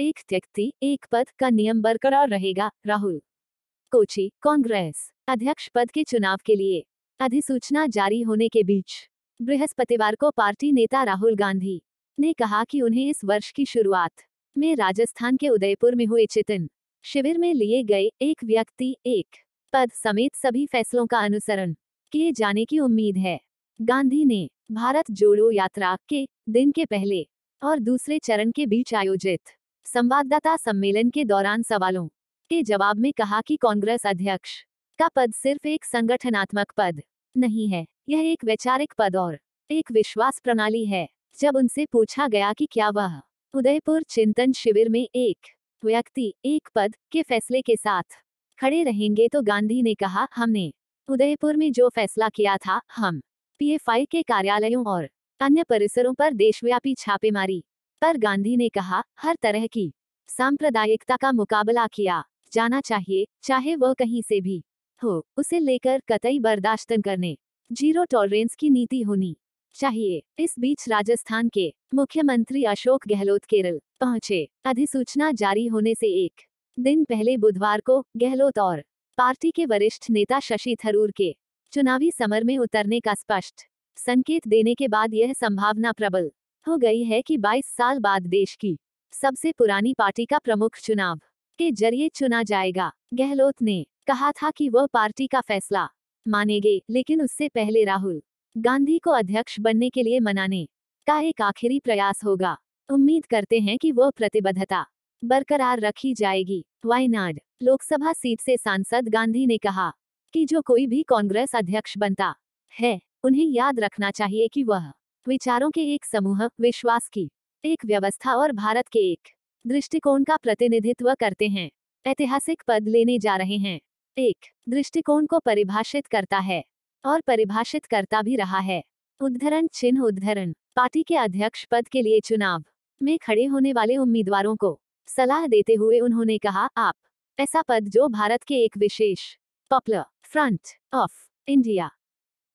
एक व्यक्ति एक पद का नियम बरकरार रहेगा राहुल कोची कांग्रेस अध्यक्ष पद के चुनाव के लिए अधिसूचना जारी होने के बीच बृहस्पतिवार को पार्टी नेता राहुल गांधी ने कहा कि उन्हें इस वर्ष की शुरुआत में राजस्थान के उदयपुर में हुए चितिन शिविर में लिए गए एक व्यक्ति एक पद समेत सभी फैसलों का अनुसरण किए जाने की उम्मीद है गांधी ने भारत जोड़ो यात्रा के दिन के पहले और दूसरे चरण के बीच आयोजित संवाददाता सम्मेलन के दौरान सवालों के जवाब में कहा कि कांग्रेस अध्यक्ष का पद सिर्फ एक संगठनात्मक पद नहीं है यह एक वैचारिक पद और एक विश्वास प्रणाली है जब उनसे पूछा गया कि क्या वह उदयपुर चिंतन शिविर में एक व्यक्ति एक पद के फैसले के साथ खड़े रहेंगे तो गांधी ने कहा हमने उदयपुर में जो फैसला किया था हम पीएफआई के कार्यालयों और अन्य परिसरों पर देशव्यापी छापेमारी पर गांधी ने कहा हर तरह की सांप्रदायिकता का मुकाबला किया जाना चाहिए चाहे वह कहीं से भी हो उसे लेकर कतई बर्दाश्त करने जीरो टॉलरेंस की नीति होनी चाहिए इस बीच राजस्थान के मुख्यमंत्री अशोक गहलोत केरल पहुंचे अधिसूचना जारी होने से एक दिन पहले बुधवार को गहलोत और पार्टी के वरिष्ठ नेता शशि थरूर के चुनावी समर में उतरने का स्पष्ट संकेत देने के बाद यह संभावना प्रबल हो गई है कि 22 साल बाद देश की सबसे पुरानी पार्टी का प्रमुख चुनाव के जरिए चुना जाएगा गहलोत ने कहा था कि वह पार्टी का फैसला मानेगे लेकिन उससे पहले राहुल गांधी को अध्यक्ष बनने के लिए मनाने का एक आखिरी प्रयास होगा उम्मीद करते हैं कि वह प्रतिबद्धता बरकरार रखी जाएगी वायनाड लोकसभा सीट से सांसद गांधी ने कहा कि जो कोई भी कांग्रेस अध्यक्ष बनता है उन्हें याद रखना चाहिए कि वह विचारों के एक समूह विश्वास की एक व्यवस्था और भारत के एक दृष्टिकोण का प्रतिनिधित्व करते हैं ऐतिहासिक पद लेने जा रहे हैं एक दृष्टिकोण को परिभाषित करता है और परिभाषित करता भी रहा है उद्धरण चिन्ह उद्धरण पार्टी के अध्यक्ष पद के लिए चुनाव में खड़े होने वाले उम्मीदवारों को सलाह देते हुए उन्होंने कहा आप ऐसा पद जो भारत के एक विशेष पॉपुलर फ्रंट ऑफ इंडिया